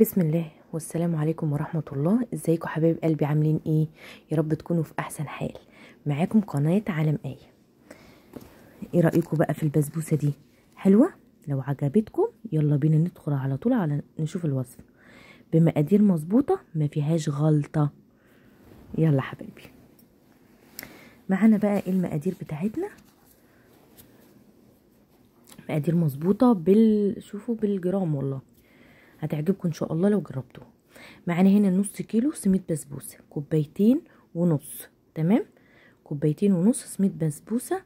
بسم الله والسلام عليكم ورحمة الله ازيكم حبايب قلبي عاملين ايه يا رب تكونوا في احسن حال معاكم قناة عالم آية ايه رأيكم بقى في البسبوسة دي حلوة لو عجبتكم يلا بينا ندخل على طول على نشوف الوصف بمقادير مظبوطة ما فيهاش غلطة يلا حبايبي معانا بقى ايه المقادير بتاعتنا مقادير مظبوطة بال شوفوا بالجرام والله هتعجبكم ان شاء الله لو جربتوها معانا هنا نص كيلو سميد بسبوسه كوبايتين ونص تمام كوبايتين ونص سميد بسبوسه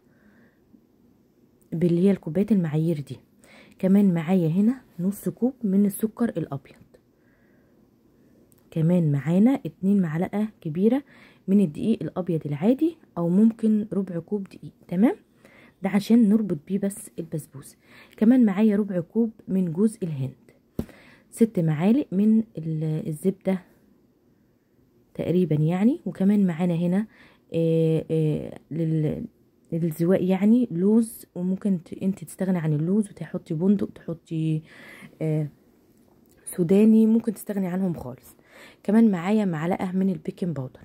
باللي هي الكوبايات المعايير دي كمان معايا هنا نص كوب من السكر الابيض كمان معانا اتنين معلقه كبيره من الدقيق الابيض العادي او ممكن ربع كوب دقيق تمام ده عشان نربط بيه بس البسبوسه كمان معايا ربع كوب من جوز الهند ست معالق من الزبدة تقريبا يعني وكمان معانا هنا آه، آه، للزواء يعني لوز وممكن انت تستغني عن اللوز وتحطي بندق تحطي آه، سوداني ممكن تستغني عنهم خالص كمان معايا معلقه من البيكنج باودر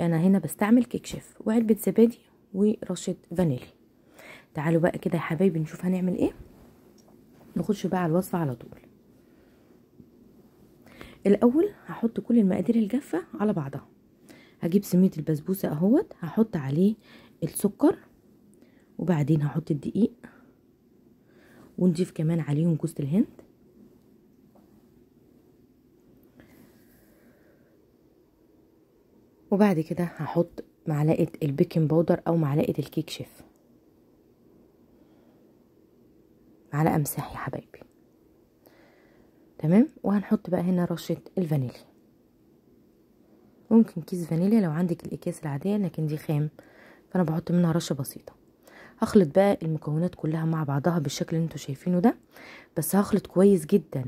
انا هنا بستعمل كيك شيف وعلبه زبادي ورشه فانيليا تعالوا بقى كده يا حبايبي نشوف هنعمل ايه نخش بقى على الوصفه على طول الاول هحط كل المقادير الجافه على بعضها هجيب سميه البسبوسه اهوت هحط عليه السكر وبعدين هحط الدقيق ونضيف كمان عليهم جوز الهند وبعد كده هحط معلقه البيكنج باودر او معلقه الكيك شيف معلقه امسح يا حبايبي تمام وهنحط بقى هنا رشه الفانيليا ممكن كيس فانيليا لو عندك الاكياس العاديه لكن دي خام فانا بحط منها رشه بسيطه هخلط بقى المكونات كلها مع بعضها بالشكل اللي انتوا شايفينه ده بس هخلط كويس جدا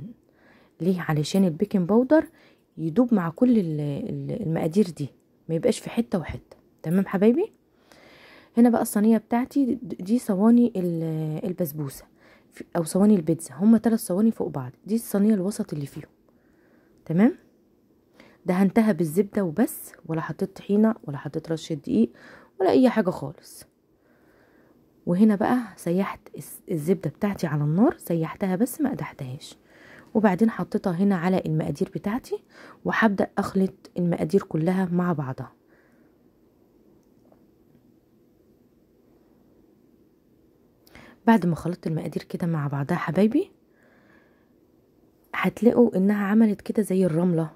ليه علشان البيكنج باودر يدوب مع كل المقادير دي ما يبقاش في حته وحته تمام حبايبي هنا بقى الصينيه بتاعتي دي صواني البسبوسه او صواني البيتزا هما ثلاث صواني فوق بعض دي الصينيه الوسط اللي فيهم تمام دهنتها بالزبده وبس ولا حطيت طحينه ولا حطيت رشه دقيق ولا اي حاجه خالص وهنا بقى سيحت الزبده بتاعتي على النار سيحتها بس ما قدحتهاش وبعدين حطيتها هنا على المقادير بتاعتي وهبدا اخلط المقادير كلها مع بعضها بعد ما خلطت المقادير كده مع بعضها حبايبي هتلاقوا انها عملت كده زي الرملة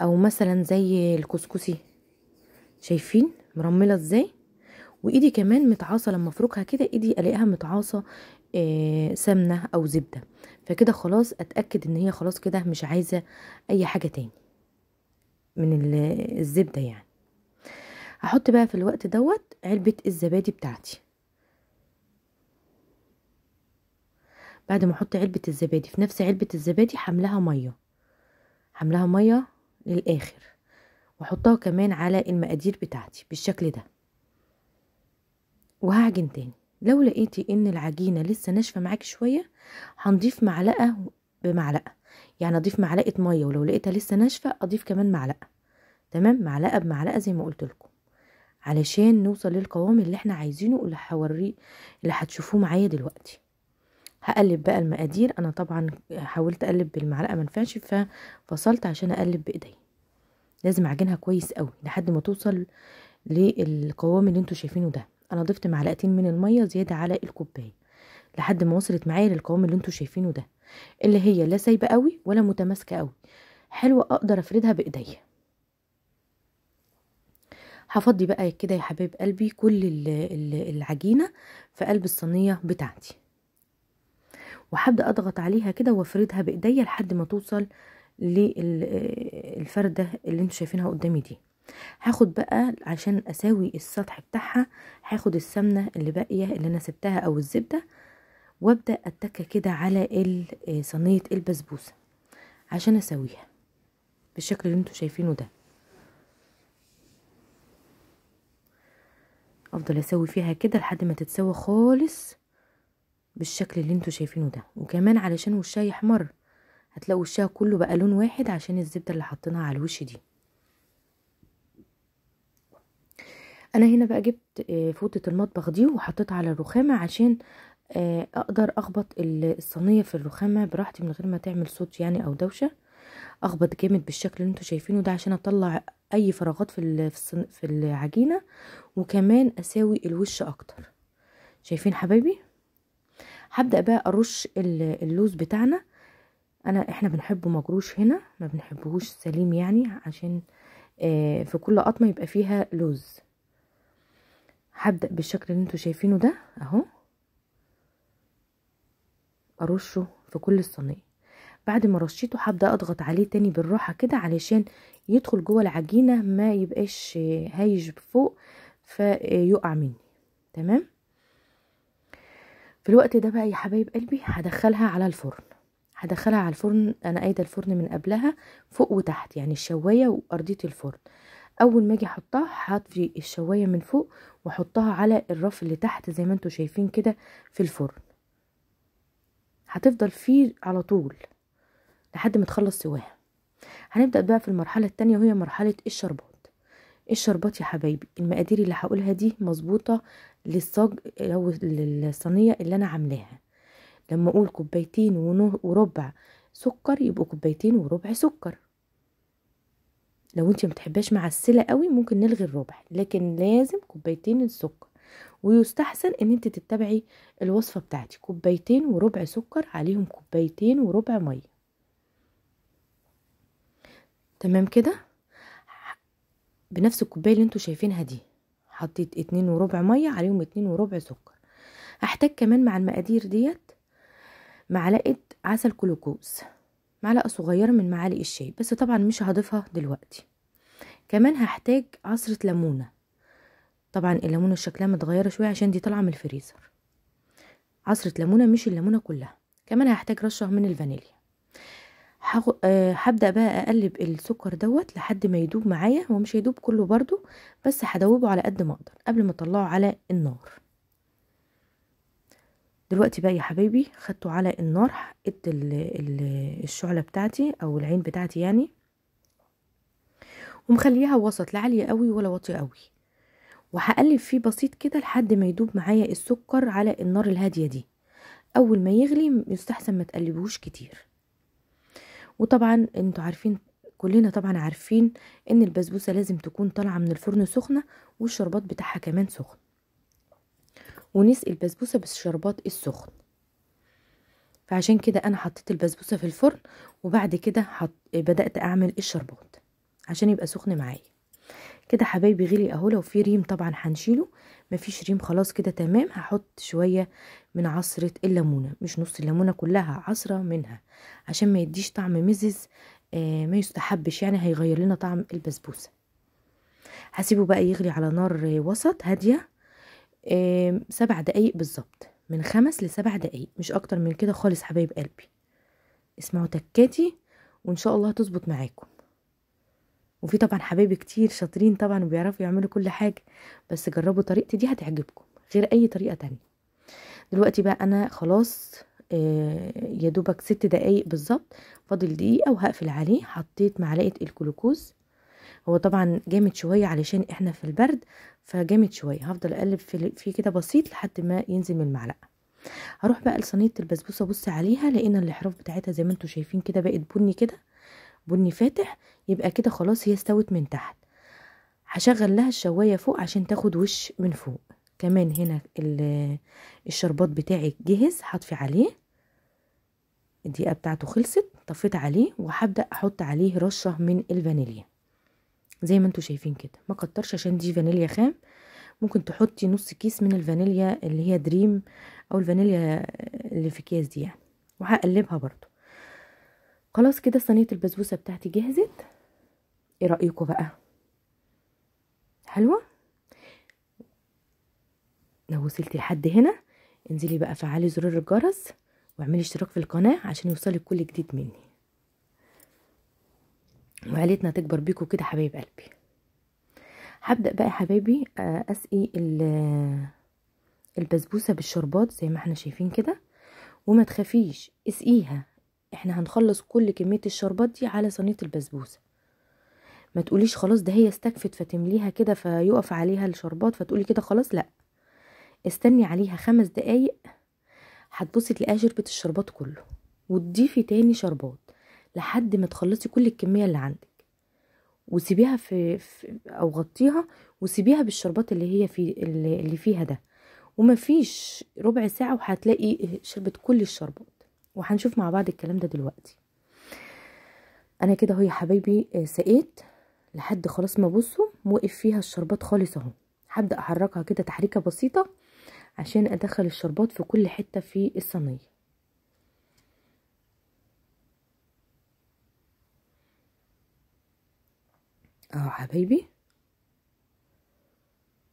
او مثلا زي الكسكسي شايفين مرملة ازاي وايدي كمان متعاصه لما افركها كده ايدي الاقيها متعاصه آه، سمنه او زبده فكده خلاص اتاكد ان هي خلاص كده مش عايزه اي حاجه تاني من الزبده يعني هحط بقى في الوقت دوت علبه الزبادي بتاعتي بعد ما احط علبه الزبادي في نفس علبه الزبادي حملها ميه حملها ميه للاخر واحطها كمان على المقادير بتاعتي بالشكل ده وهعجن تاني لو لقيتي ان العجينه لسه ناشفه معاكي شويه هنضيف معلقه بمعلقه يعني اضيف معلقه ميه ولو لقيتها لسه ناشفه اضيف كمان معلقه تمام معلقه بمعلقه زي ما قلت لكم علشان نوصل للقوام اللي احنا عايزينه اللي هوريه اللي هتشوفوه معايا دلوقتي هقلب بقى المقادير انا طبعا حاولت اقلب بالمعلقه منفعش ففصلت عشان اقلب بايدي لازم اعجنها كويس قوي لحد ما توصل للقوام اللي انتوا شايفينه ده انا ضفت معلقتين من الميه زياده على الكوبايه لحد ما وصلت معايا للقوام اللي انتوا شايفينه ده اللي هي لا سايبه قوي ولا متماسكه قوي حلوه اقدر افردها بايديا هفضي بقى كده يا حبيب قلبي كل العجينه في قلب الصينيه بتاعتي وهبدا اضغط عليها كده وافردها بايديا لحد ما توصل للفرده اللي انتوا شايفينها قدامي دي هاخد بقى عشان اساوي السطح بتاعها هاخد السمنه اللي باقيه اللي انا سبتها او الزبده وابدا اتك كده على آه، صينيه البسبوسه عشان اسويها بالشكل اللي انتوا شايفينه ده افضل اسوي فيها كده لحد ما تتسوى خالص بالشكل اللي انتوا شايفينه ده وكمان علشان وشها يحمر هتلاقوا وشها كله بقى لون واحد عشان الزبدة اللي حطيناها على الوش دي انا هنا بقى جبت آه، فوطة المطبخ دي وحطيتها على الرخامة عشان آه، اقدر اخبط الصينية في الرخامة براحتي من غير ما تعمل صوت يعني او دوشة اخبط جامد بالشكل اللي انتوا شايفينه ده عشان اطلع اي فراغات في في العجينة وكمان اساوي الوش اكتر شايفين حبايبي هبدأ بقى ارش اللوز بتاعنا انا احنا بنحبه مجروش هنا ما بنحبهوش سليم يعني عشان آه، في كل قطمة يبقى فيها لوز هبدأ بالشكل اللي انتوا شايفينه ده اهو ارشه في كل الصينيه بعد ما رشيته هبدا اضغط عليه تاني بالراحه كده علشان يدخل جوه العجينه ما يبقاش هايج فوق فيقع مني تمام في الوقت ده بقى يا حبايب قلبي هدخلها على الفرن هدخلها على الفرن انا قايده الفرن من قبلها فوق وتحت يعني الشوايه وارضيه الفرن اول ما اجي احطها هطفي الشوايه من فوق واحطها على الرف اللي تحت زي ما انتم شايفين كده في الفرن هتفضل فيه على طول لحد ما تخلص سواها هنبدا بقى في المرحله الثانيه وهي مرحله الشربات الشربات يا حبايبي المقادير اللي هقولها دي مظبوطه للصاج او للصينيه اللي انا عاملاها لما اقول كوبايتين وربع سكر يبقوا كوبايتين وربع سكر لو انت متحباش معسله قوي ممكن نلغي الربع لكن لازم كوبايتين السكر ويستحسن ان انت تتبعي الوصفه بتاعتي كوبايتين وربع سكر عليهم كوبايتين وربع ميه تمام كده بنفس الكوبايه اللي انتوا شايفينها دي حطيت اتنين وربع مية عليهم اتنين وربع سكر هحتاج كمان مع المقادير ديت معلقة عسل كلوكوز معلقة صغيرة من معالق الشاي بس طبعا مش هضيفها دلوقتي كمان هحتاج عصرة ليمونة طبعا الليمونة شكلها متغيرة شوية عشان دي طالعة من الفريزر عصرة ليمونة مش الليمونة كلها كمان هحتاج رشة من الفانيليا آه، هبدأ بقى أقلب السكر دوت لحد ما يدوب معايا هو مش هيدوب كله برضو بس هدوبه على قد ما أقدر قبل ما أطلعه على النار دلوقتي بقى يا حبيبي خدته على النار حققت الشعلة بتاعتي أو العين بتاعتي يعني ومخليها وسط لا عالية قوي ولا واطية قوي وهقلب فيه بسيط كده لحد ما يدوب معايا السكر على النار الهادية دي أول ما يغلي يستحسن ما تقلبوش كتير وطبعا انتوا عارفين كلنا طبعا عارفين ان البسبوسه لازم تكون طالعه من الفرن سخنه والشربات بتاعها كمان سخن ونسقي البسبوسه بالشربات السخن فعشان كده انا حطيت البسبوسه في الفرن وبعد كده حط... بدات اعمل الشربات عشان يبقى سخن معايا كده حبايبي غلي اهو لو في ريم طبعا هنشيله مفيش ريم خلاص كده تمام هحط شويه من عصره الليمونه مش نص الليمونه كلها عصره منها عشان ما يديش طعم مزز آه ما يستحبش يعني هيغير لنا طعم البسبوسه هسيبه بقى يغلي على نار وسط هاديه آه سبع دقايق بالظبط من خمس لسبع دقايق مش اكتر من كده خالص حبايب قلبي اسمعوا تكاتي وان شاء الله هتظبط معاكم وفي طبعا حبايبي كتير شاطرين طبعا وبيعرفوا يعملوا كل حاجه بس جربوا طريقتي دي هتعجبكم غير اي طريقه تانية دلوقتي بقى انا خلاص آه، يا دوبك ست دقايق بالظبط فاضل دقيقه وهقفل عليه حطيت معلقه الجلوكوز هو طبعا جامد شويه علشان احنا في البرد فجامد شويه هفضل اقلب فيه كده بسيط لحد ما ينزل من المعلقه هروح بقى لصينيه البسبوسه ابص عليها لقينا الاحراف بتاعتها زي ما انتم شايفين كده بقت بني كده بني فاتح يبقى كده خلاص هي استوت من تحت هشغل لها الشواية فوق عشان تاخد وش من فوق كمان هنا الشربات بتاعي جهز هطفي عليه الدقيقة بتاعته خلصت طفيت عليه وهبدأ احط عليه رشة من الفانيليا زي ما انتوا شايفين كده ما كترش عشان دي فانيليا خام ممكن تحطي نص كيس من الفانيليا اللي هي دريم او الفانيليا اللي في كيس دي يعني وهقلبها برضو خلاص كده صينيه البسبوسه بتاعتي جهزت ايه رايكم بقى حلوه لو وصلتي لحد هنا انزلي بقى فعلي زرار الجرس واعملي اشتراك في القناه عشان يوصلك كل جديد مني وعيلتنا تكبر بيكم كده حبايب قلبي هبدا بقى يا حبايبي آه، اسقي البسبوسه بالشربات زي ما احنا شايفين كده وما تخافيش اسقيها احنا هنخلص كل كمية الشربات دي على صينية البسبوسة ما تقوليش خلاص ده هي استكفت فتمليها كده فيقف عليها الشربات فتقولي كده خلاص لا استني عليها خمس دقايق هتبصي تلاقيها شربت الشربات كله وتضيفي تاني شربات لحد ما تخلصي كل الكميه اللي عندك وسيبيها في, في او غطيها وسيبيها بالشربات اللي هي في اللي فيها ده ومفيش ربع ساعه وهتلاقي شربت كل الشربات وهنشوف مع بعض الكلام ده دلوقتي انا كده اهو يا حبايبي آه، سقيت لحد خلاص ما بصوا وقف فيها الشربات خالص اهو هبدا احركها كده تحريكه بسيطه عشان ادخل الشربات في كل حته في الصينيه اهو حبايبي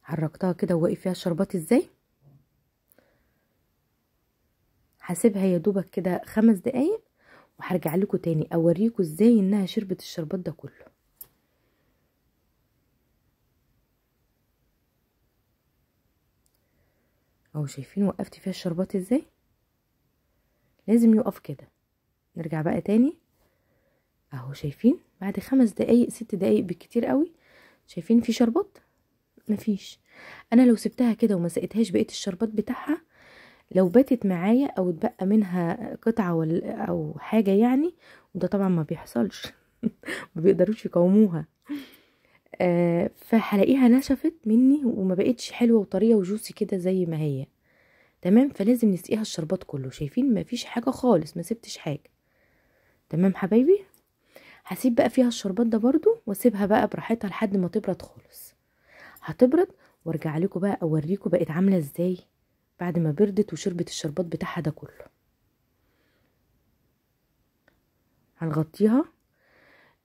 حركتها كده ووقف فيها الشربات ازاي هسيبها يا دوبك كده خمس دقايق وهرجع لكم تاني اوريكم ازاي انها شربت الشربات ده كله اهو شايفين وقفت فيها الشربات ازاي لازم يقف كده نرجع بقى تاني اهو شايفين بعد خمس دقايق ست دقايق بالكتير قوي شايفين في شربات مفيش انا لو سبتها كده وما سقيتهاش بقيه الشربات بتاعها لو باتت معايا او اتبقى منها قطعة ولا او حاجة يعني وده طبعا ما بيحصلش ما بيقدروش يقاوموها آه فهلاقيها نشفت مني وما بقتش حلوه وطريه وجوسي كده زي ما هي تمام فلازم نسقيها الشربات كله شايفين ما فيش حاجه خالص ما سبتش حاجه تمام حبايبي هسيب بقى فيها الشربات ده برضو واسيبها بقى براحتها لحد ما تبرد خالص هتبرد وارجع لكم بقى اوريكم بقت عامله ازاي بعد ما بردت وشربت الشربات بتاعها ده كله هنغطيها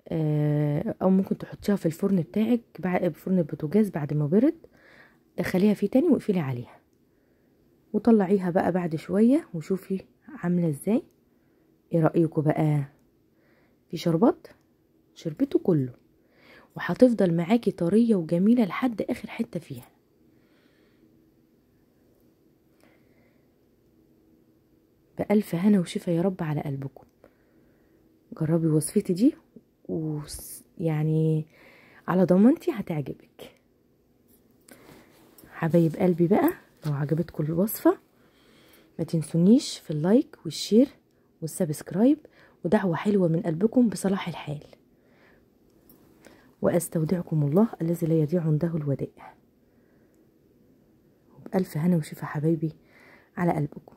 آه، او ممكن تحطيها في الفرن بتاعك فرن البوتاجاز بعد ما برد دخليها فيه تاني واقفلي عليها وطلعيها بقى بعد شويه وشوفي عامله ازاي ايه رايكم بقى في شربات شربته كله وهتفضل معاكي طريه وجميله لحد اخر حته فيها بألف هنا وشفا يا رب على قلبكم جربي وصفتي دي ويعني على ضمانتي هتعجبك حبايب قلبي بقى لو عجبتكم الوصفة ما تنسونيش في اللايك والشير والسبسكرايب ودعوة حلوة من قلبكم بصلاح الحال وأستودعكم الله الذي لا يضيع عنده الودائع بألف هنا وشفا حبايبي على قلبكم